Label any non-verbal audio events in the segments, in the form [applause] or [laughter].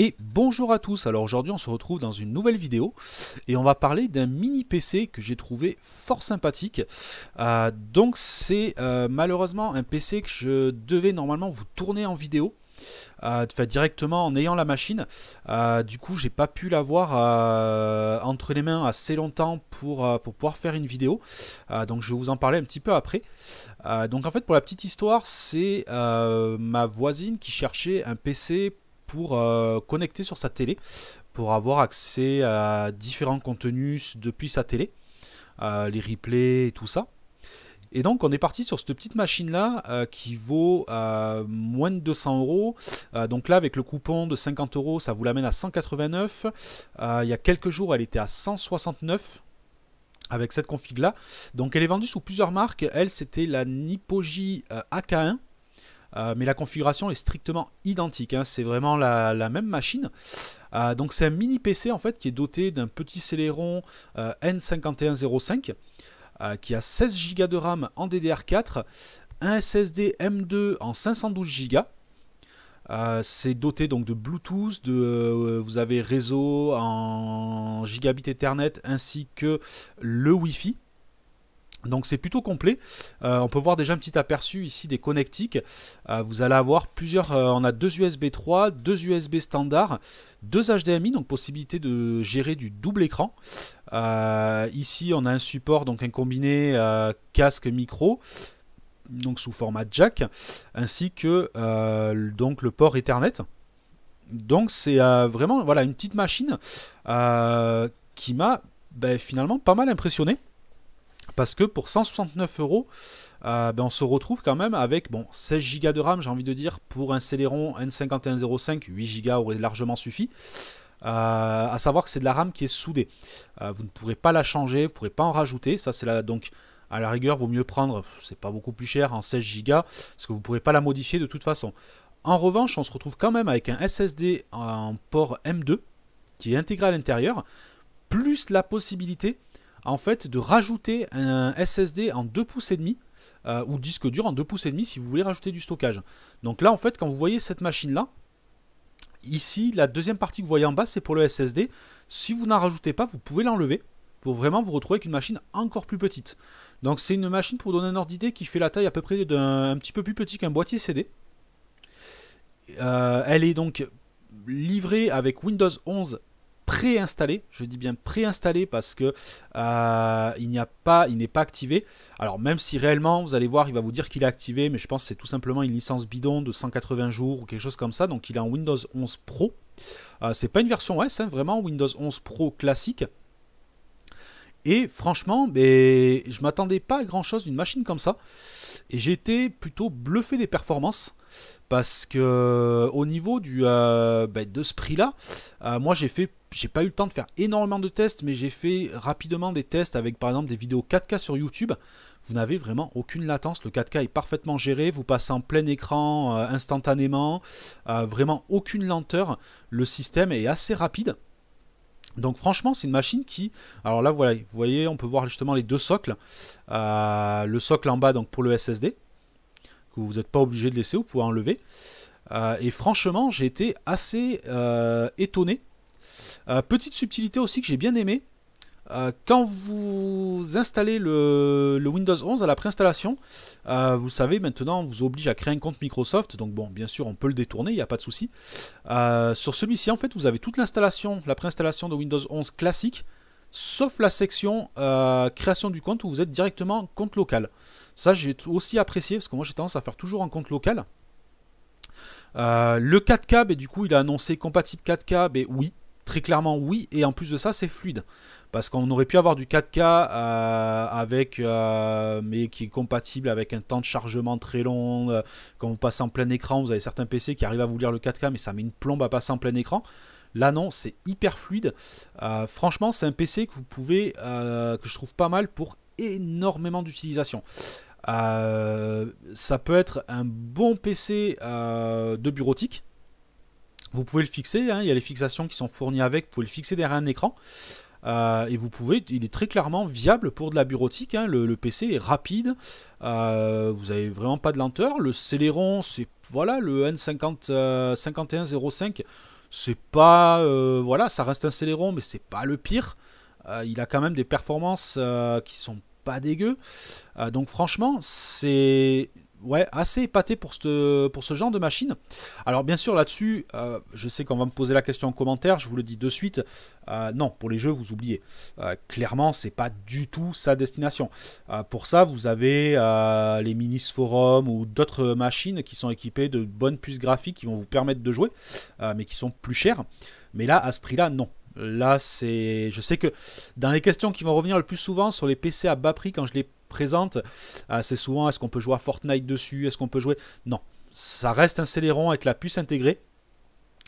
Et bonjour à tous, alors aujourd'hui on se retrouve dans une nouvelle vidéo et on va parler d'un mini PC que j'ai trouvé fort sympathique. Euh, donc c'est euh, malheureusement un PC que je devais normalement vous tourner en vidéo. Euh, directement en ayant la machine. Euh, du coup, j'ai pas pu l'avoir entre les mains assez longtemps pour, pour pouvoir faire une vidéo. donc, je vais vous en parler un petit peu après. donc, en fait, pour la petite histoire, c'est ma voisine qui cherchait un PC pour euh, connecter sur sa télé, pour avoir accès à différents contenus depuis sa télé, euh, les replays et tout ça. Et donc on est parti sur cette petite machine là euh, qui vaut moins de 200 euros. Donc là avec le coupon de 50 euros ça vous l'amène à 189. il y a quelques jours elle était à 169 avec cette config là. Donc elle est vendue sous plusieurs marques. Elle c'était la Nipoji AK1. Euh, mais la configuration est strictement identique, hein. c'est vraiment la, même machine. Euh, donc c'est un mini PC en fait qui est doté d'un petit Celeron euh, N5105 qui a 16 Go de RAM en DDR4, un SSD M2 en 512 Go. c'est doté donc de Bluetooth, de, vous avez réseau en gigabit Ethernet ainsi que le Wi-Fi. Donc c'est plutôt complet. Euh, on peut voir déjà un petit aperçu ici des connectiques. Euh, vous allez avoir plusieurs. Euh, on a deux USB 3, deux USB standard, deux HDMI, donc possibilité de gérer du double écran. ici on a un support, donc un combiné casque micro, donc sous format jack, ainsi que donc le port Ethernet. Donc c'est vraiment voilà une petite machine qui m'a ben, finalement pas mal impressionné. Parce que pour 169 euros, euh, ben, on se retrouve quand même avec bon, 16 Go de RAM, j'ai envie de dire, pour un Celeron N5105, 8 Go aurait largement suffi. A euh, à savoir que c'est de la RAM qui est soudée. Euh, vous ne pourrez pas la changer, vous ne pourrez pas en rajouter. Ça, c'est la, donc à la rigueur, vaut mieux prendre, c'est pas beaucoup plus cher, en 16 Go, parce que vous ne pourrez pas la modifier de toute façon. En revanche, on se retrouve quand même avec un SSD en port M2 qui est intégré à l'intérieur, plus la possibilité en fait de rajouter un SSD en 2 pouces et demi euh, ou disque dur en 2 pouces et demi si vous voulez rajouter du stockage. Donc là en fait quand vous voyez cette machine là, ici la deuxième partie que vous voyez en bas c'est pour le SSD. Si vous n'en rajoutez pas, vous pouvez l'enlever pour vraiment vous retrouver avec une machine encore plus petite. Donc c'est une machine pour donner un ordre d'idée qui fait la taille à peu près d'un petit peu plus petit qu'un boîtier CD. Euh, elle est donc livrée avec Windows 11 préinstallé. Je dis bien préinstallé parce que euh, il n'y a pas, il n'est pas activé. Alors même si réellement, vous allez voir, il va vous dire qu'il est activé, mais je pense que c'est tout simplement une licence bidon de 180 jours ou quelque chose comme ça. Donc il est en Windows 11 Pro. Euh, c'est pas une version S, hein, vraiment Windows 11 Pro classique. Et franchement, mais ben, je m'attendais pas à grand chose d'une machine comme ça. Et j'étais plutôt bluffé des performances. Parce que au niveau du, euh, ben, de ce prix-là, euh, moi j'ai fait j'ai pas eu le temps de faire énormément de tests, mais j'ai fait rapidement des tests avec par exemple des vidéos 4K sur YouTube. Vous n'avez vraiment aucune latence, le 4K est parfaitement géré, vous passez en plein écran euh, instantanément, euh, vraiment aucune lenteur, le système est assez rapide. Donc franchement, c'est une machine qui... Alors là, voilà, vous voyez, on peut voir justement les deux socles. Euh, le socle en bas, donc pour le SSD, que vous n'êtes pas obligé de laisser, vous pouvoir enlever. et franchement, j'ai été assez étonné euh, petite subtilité aussi que j'ai bien aimé. Euh, quand vous installez le, Windows 11 à la préinstallation, euh, vous savez maintenant, on vous oblige à créer un compte Microsoft. Donc bon, bien sûr, on peut le détourner, il n'y a pas de souci. sur celui-ci, en fait, vous avez toute l'installation, la préinstallation de Windows 11 classique, sauf la section création du compte où vous êtes directement compte local. Ça, j'ai aussi apprécié parce que moi, j'ai tendance à faire toujours un compte local. le 4K, et du coup, il a annoncé compatible 4K, mais oui, Très clairement, oui. Et en plus de ça, c'est fluide. Parce qu'on aurait pu avoir du 4K euh, avec, euh, mais qui est compatible avec un temps de chargement très long. Euh, quand vous passez en plein écran, vous avez certains PC qui arrivent à vous lire le 4K, mais ça met une plombe à passer en plein écran. Là non, c'est hyper fluide. franchement, c'est un PC que vous pouvez, que je trouve pas mal pour énormément d'utilisation. ça peut être un bon PC de bureautique vous pouvez le fixer, hein. il y a les fixations qui sont fournies avec, vous pouvez le fixer derrière un écran. Euh, et vous pouvez, il est très clairement viable pour de la bureautique. Hein. le, PC est rapide, euh, vous n'avez vraiment pas de lenteur. Le Celeron, c'est voilà, le N5105, euh, c'est pas voilà, ça reste un Celeron, mais c'est pas le pire. il a quand même des performances qui sont pas dégueu. donc franchement, c'est ouais, assez épaté pour, euh, pour ce genre de machine. Alors bien sûr là-dessus, euh, je sais qu'on va me poser la question en commentaire, je vous le dis de suite, euh, non, pour les jeux, vous oubliez. clairement, c'est pas du tout sa destination. pour ça, vous avez les Minis forums ou d'autres machines qui sont équipées de bonnes puces graphiques qui vont vous permettre de jouer, mais qui sont plus chères. Mais là, à ce prix-là, non. Là, c'est. Je sais que dans les questions qui vont revenir le plus souvent sur les PC à bas prix, quand je les présente. assez c'est souvent est-ce qu'on peut jouer à Fortnite dessus Est-ce qu'on peut jouer Non, ça reste un Celeron avec la puce intégrée.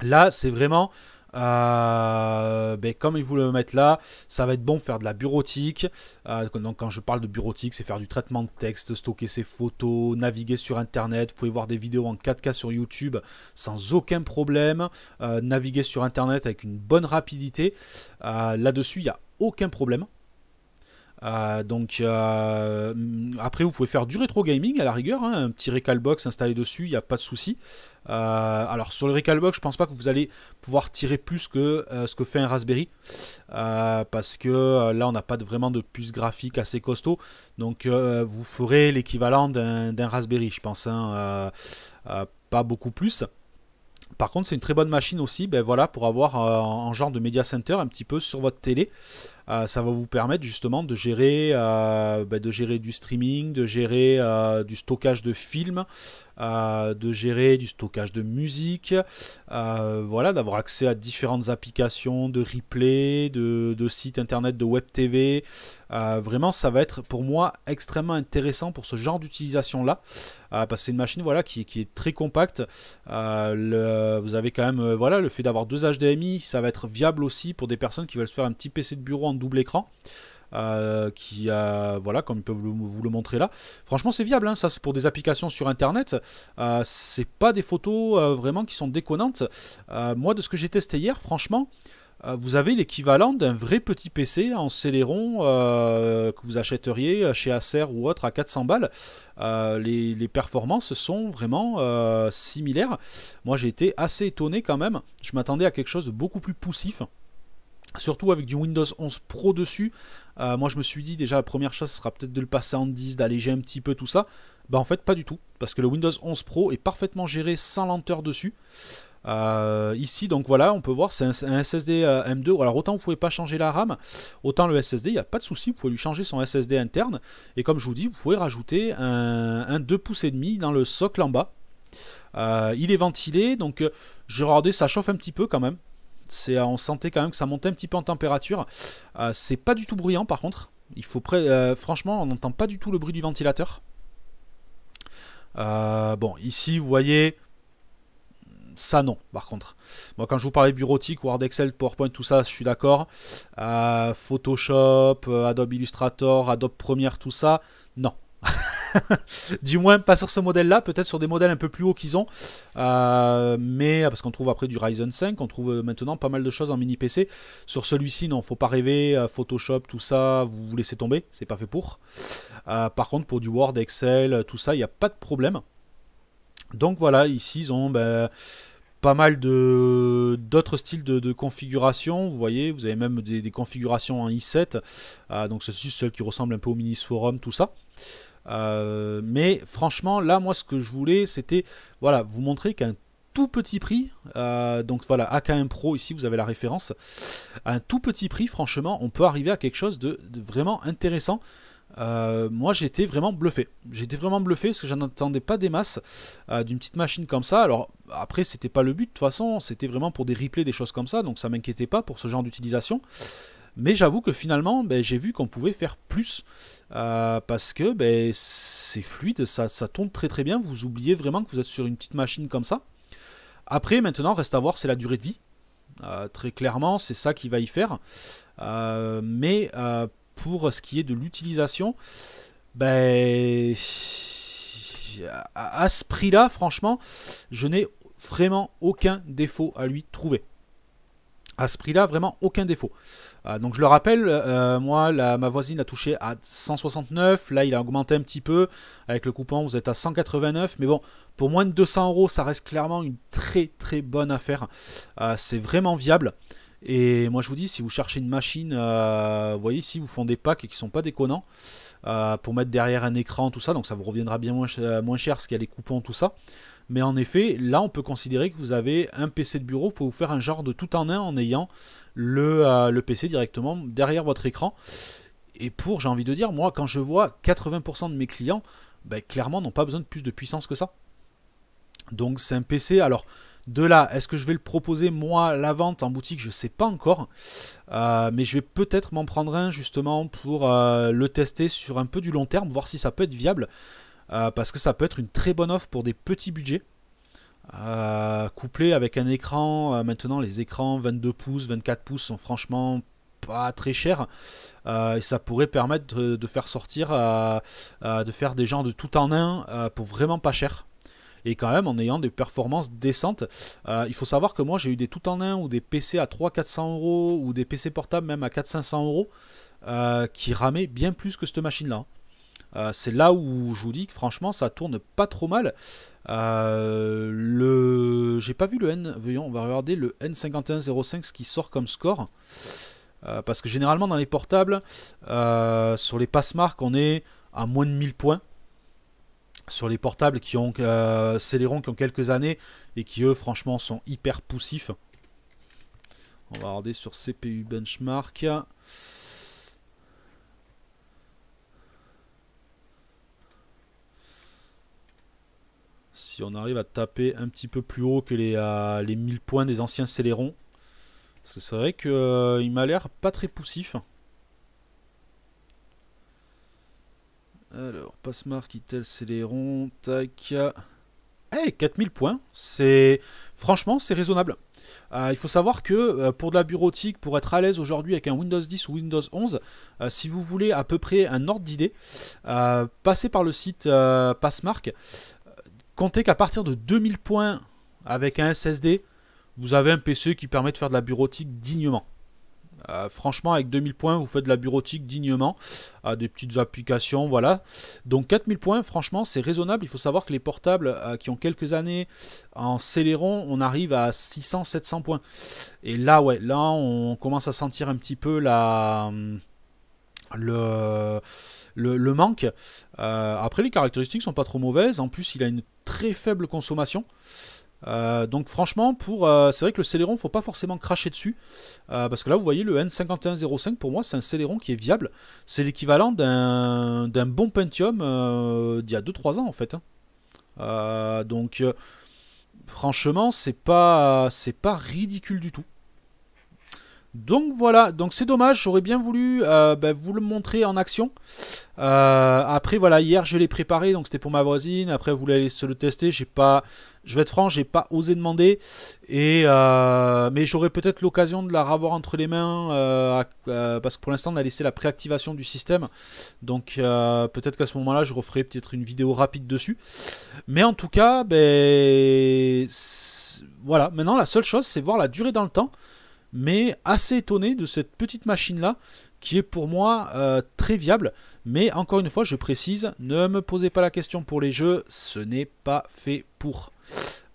Là, c'est vraiment euh, ben, comme ils vous le mettent là, ça va être bon faire de la bureautique. Euh, donc quand je parle de bureautique, c'est faire du traitement de texte, stocker ses photos, naviguer sur Internet. Vous pouvez voir des vidéos en 4K sur YouTube sans aucun problème. Euh, naviguer sur Internet avec une bonne rapidité. Là-dessus, il n'y a aucun problème. Euh, donc euh, après vous pouvez faire du rétro gaming à la rigueur, hein, un petit recalbox installé dessus, il n'y a pas de souci. Euh, alors sur le recalbox, je pense pas que vous allez pouvoir tirer plus que ce que fait un Raspberry, parce que là on n'a pas vraiment de puce graphique assez costaud, donc vous ferez l'équivalent d'un Raspberry, je pense, hein, pas beaucoup plus. Par contre, c'est une très bonne machine aussi, ben voilà, pour avoir un genre de media center un petit peu sur votre télé. Euh, ça va vous permettre justement de gérer, euh, bah, de gérer du streaming, de gérer euh, du stockage de films, de gérer du stockage de musique, voilà, d'avoir accès à différentes applications de replay, de, sites internet, de web TV. vraiment, ça va être pour moi extrêmement intéressant pour ce genre d'utilisation là, parce que c'est une machine voilà qui, est très compacte. vous avez quand même voilà le fait d'avoir deux HDMI, ça va être viable aussi pour des personnes qui veulent se faire un petit PC de bureau en double écran. Euh, qui a voilà comme ils peuvent vous le montrer là franchement c'est viable hein. ça c'est pour des applications sur internet euh, c'est pas des photos euh, vraiment qui sont déconnantes moi de ce que j'ai testé hier franchement vous avez l'équivalent d'un vrai petit PC en Celeron que vous achèteriez chez Acer ou autre à 400 balles. les, performances sont vraiment similaires. Moi j'ai été assez étonné quand même. Je m'attendais à quelque chose de beaucoup plus poussif. Surtout avec du Windows 11 Pro dessus, euh, moi je me suis dit déjà la première chose ce sera peut-être de le passer en 10, d'alléger un petit peu tout ça. Bah en fait pas du tout, parce que le Windows 11 Pro est parfaitement géré sans lenteur dessus. Euh, ici donc voilà on peut voir c'est un, SSD euh, M2 alors autant vous pouvez pas changer la RAM autant le SSD il n'y a pas de souci vous pouvez lui changer son SSD interne et comme je vous dis vous pouvez rajouter un, un 2 pouces et demi dans le socle en bas il est ventilé donc je regardais ça chauffe un petit peu quand même c'est, euh, on sentait quand même que ça montait un petit peu en température. Euh, c'est pas du tout bruyant par contre. Il faut euh, franchement, on n'entend pas du tout le bruit du ventilateur. bon, ici, vous voyez, ça non, par contre. Moi, quand je vous parlais bureautique, Word, Excel, PowerPoint, tout ça, je suis d'accord. Photoshop, Adobe Illustrator, Adobe Premiere, tout ça, non. [laughs] [laughs] du moins, pas sur ce modèle-là, peut-être sur des modèles un peu plus haut qu'ils ont. Euh, mais ah, parce qu'on trouve après du Ryzen 5, on trouve euh, maintenant pas mal de choses en mini PC. Sur celui-ci, non, faut pas rêver. Euh, Photoshop, tout ça, vous, vous laissez tomber, c'est pas fait pour. par contre, pour du Word, Excel, tout ça, il n'y a pas de problème. Donc voilà, ici, ils ont. Ben, pas mal d'autres styles de, configuration. Vous voyez, vous avez même des, configurations en i7, donc c'est juste celle qui ressemble un peu au Mini Forum, tout ça. Euh, mais franchement, là, moi, ce que je voulais, c'était voilà, vous montrer qu'un tout petit prix, euh, donc voilà, ak Pro, ici, vous avez la référence, à un tout petit prix, franchement, on peut arriver à quelque chose de, vraiment intéressant. Euh, moi j'étais vraiment bluffé. J'étais vraiment bluffé parce que j'en attendais pas des masses d'une petite machine comme ça. Alors après c'était pas le but de toute façon, c'était vraiment pour des replays, des choses comme ça, donc ça m'inquiétait pas pour ce genre d'utilisation. Mais j'avoue que finalement ben, j'ai vu qu'on pouvait faire plus euh, parce que ben, c'est fluide, ça, ça très très bien, vous oubliez vraiment que vous êtes sur une petite machine comme ça. Après, maintenant, reste à voir, c'est la durée de vie. Euh, très clairement, c'est ça qui va y faire. Euh, mais pour ce qui est de l'utilisation, ben, à ce prix-là, franchement, je n'ai vraiment aucun défaut à lui trouver à ce prix-là, vraiment aucun défaut. Euh, donc je le rappelle, euh, moi, la, ma voisine a touché à 169, là il a augmenté un petit peu, avec le coupon vous êtes à 189, mais bon, pour moins de 200 euros, ça reste clairement une très très bonne affaire, euh, c'est vraiment viable. Et moi je vous dis, si vous cherchez une machine, euh, vous voyez ici, vous font des packs et qui sont pas déconnants, euh, pour mettre derrière un écran, tout ça, donc ça vous reviendra bien moins, cher, euh, moins cher, parce qu'il y a les coupons, tout ça. Mais en effet, là on peut considérer que vous avez un PC de bureau pour vous faire un genre de tout en un en ayant le, le PC directement derrière votre écran. Et pour, j'ai envie de dire, moi quand je vois 80% de mes clients, ben, clairement n'ont pas besoin de plus de puissance que ça. Donc c'est un PC. Alors de là, est-ce que je vais le proposer moi la vente en boutique Je ne sais pas encore. Euh, mais je vais peut-être m'en prendre un justement pour euh, le tester sur un peu du long terme, voir si ça peut être viable. Euh, parce que ça peut être une très bonne offre pour des petits budgets. couplé avec un écran, maintenant les écrans 22 pouces, 24 pouces sont franchement pas très chers. et ça pourrait permettre de, faire sortir de faire des gens de tout en un pour vraiment pas cher et quand même en ayant des performances décentes. Euh, il faut savoir que moi j'ai eu des tout en un ou des PC à 300-400 euros ou des PC portables même à 4 500 euros euh, qui ramaient bien plus que cette machine-là. Euh, c'est là où je vous dis que franchement ça tourne pas trop mal. le... J'ai pas vu le N, voyons, on va regarder le N5105 Ce qui sort comme score. parce que généralement dans les portables, sur les passe-marques, on est à moins de 1000 points sur les portables qui ont euh, Celeron qui ont quelques années et qui eux franchement sont hyper poussifs. On va regarder sur CPU benchmark. Si on arrive à taper un petit peu plus haut que les, euh, les 1000 points des anciens Celeron. c'est vrai qu'il euh, m'a l'air pas très poussif. Alors, Passmark, itel Céléron, tac. Eh 4000 points, c'est franchement c'est raisonnable. Euh, il faut savoir que euh, pour de la bureautique, pour être à l'aise aujourd'hui avec un Windows 10 ou Windows 11, euh, si vous voulez à peu près un ordre d'idée, passez par le site Passmark. Comptez qu'à partir de 2000 points avec un SSD, vous avez un PC qui permet de faire de la bureautique dignement. Euh, franchement, avec 2000 points, vous faites de la bureautique dignement, à des petites applications, voilà. Donc 4000 points, franchement, c'est raisonnable. Il faut savoir que les portables euh, qui ont quelques années en Celeron, on arrive à 600-700 points. Et là, ouais, là, on commence à sentir un petit peu la... Hum, le, le, manque. Euh, après, les caractéristiques sont pas trop mauvaises. En plus, il a une très faible consommation. Euh, donc franchement, pour euh, c'est vrai que le Celeron, faut pas forcément cracher dessus, euh, parce que là vous voyez le N5105 pour moi c'est un Celeron qui est viable, c'est l'équivalent d'un bon Pentium d'il y a 2-3 ans en fait. Hein. donc franchement c'est pas c'est pas ridicule du tout. Donc voilà, donc c'est dommage, j'aurais bien voulu euh, ben, vous le montrer en action. Euh, après voilà, hier je l'ai préparé, donc c'était pour ma voisine. Après vous voulez aller se le tester, j'ai pas, je vais être franc, j'ai pas osé demander. Et euh, mais j'aurais peut-être l'occasion de la ravoir entre les mains, parce que pour l'instant on a laissé la préactivation du système. Donc peut-être qu'à ce moment-là je referai peut-être une vidéo rapide dessus. Mais en tout cas, ben voilà. Maintenant la seule chose c'est voir la durée dans le temps mais assez étonné de cette petite machine-là, qui est pour moi euh, très viable. Mais encore une fois, je précise, ne me posez pas la question pour les jeux, ce n'est pas fait pour.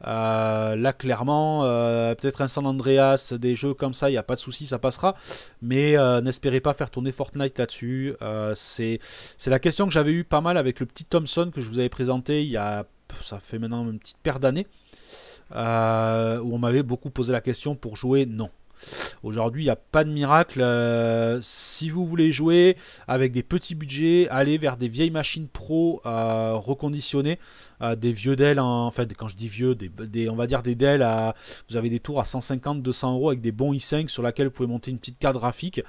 Euh, là, clairement, euh, peut-être un San Andreas, des jeux comme ça, il n'y a pas de souci, ça passera. Mais n'espérez pas faire tourner Fortnite là-dessus. c'est la question que j'avais eu pas mal avec le petit Thompson que je vous avais présenté il y a. Ça fait maintenant une petite paire d'années. où on m'avait beaucoup posé la question pour jouer. Non, Aujourd'hui, il n'y a pas de miracle. Euh, si vous voulez jouer avec des petits budgets, allez vers des vieilles machines pro euh, reconditionnées, euh, des vieux Dell, hein, en, fait, quand je dis vieux, des, on va dire des Dell, à, vous avez des tours à 150, 200 euros avec des bons i5 sur laquelle vous pouvez monter une petite carte graphique.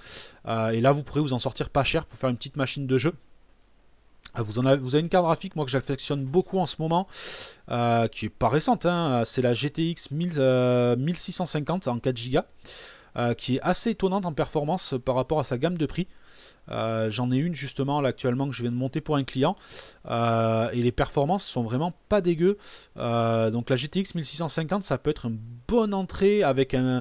et là, vous pourrez vous en sortir pas cher pour faire une petite machine de jeu. vous, avez, une carte graphique, moi, que j'affectionne beaucoup en ce moment, euh, qui est pas récente, hein. c'est la GTX 1650 euh, en 4Go, euh, qui est assez étonnante en performance par rapport à sa gamme de prix. J'en ai une justement là actuellement que je viens de monter pour un client et les performances sont vraiment pas dégueu. donc la GTX 1650 ça peut être une bonne entrée avec un,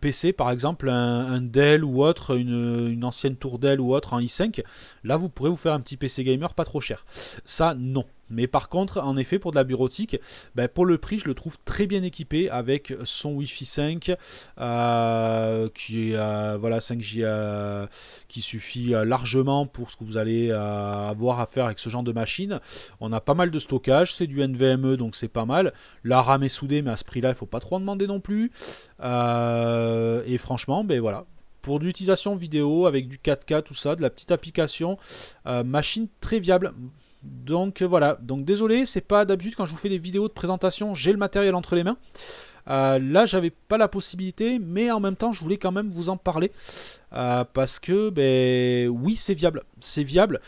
PC par exemple, un, Dell ou autre, une, une, ancienne tour Dell ou autre en i5. Là vous pourrez vous faire un petit PC gamer pas trop cher. Ça non, mais par contre, en effet, pour de la bureautique, ben, pour le prix, je le trouve très bien équipé avec son Wi-Fi 5, euh, qui est euh, voilà 5G, euh, qui suffit largement pour ce que vous allez avoir à faire avec ce genre de machine. On a pas mal de stockage, c'est du NVMe, donc c'est pas mal. La RAM est soudée, mais à ce prix-là, il ne faut pas trop en demander non plus. et franchement, ben voilà, pour l'utilisation vidéo avec du 4K, tout ça, de la petite application, euh, machine très viable. Donc euh, voilà, donc désolé, c'est pas d'habitude quand je vous fais des vidéos de présentation, j'ai le matériel entre les mains. Euh, là, j'avais pas la possibilité, mais en même temps, je voulais quand même vous en parler parce que, ben, oui, c'est viable, c'est viable.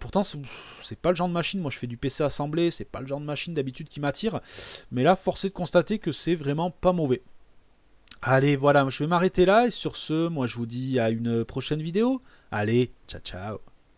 pourtant, c'est pas le genre de machine. Moi, je fais du PC assemblé, c'est pas le genre de machine d'habitude qui m'attire, mais là, force est de constater que c'est vraiment pas mauvais. Allez, voilà, je vais m'arrêter là et sur ce, moi je vous dis à une prochaine vidéo. Allez, ciao ciao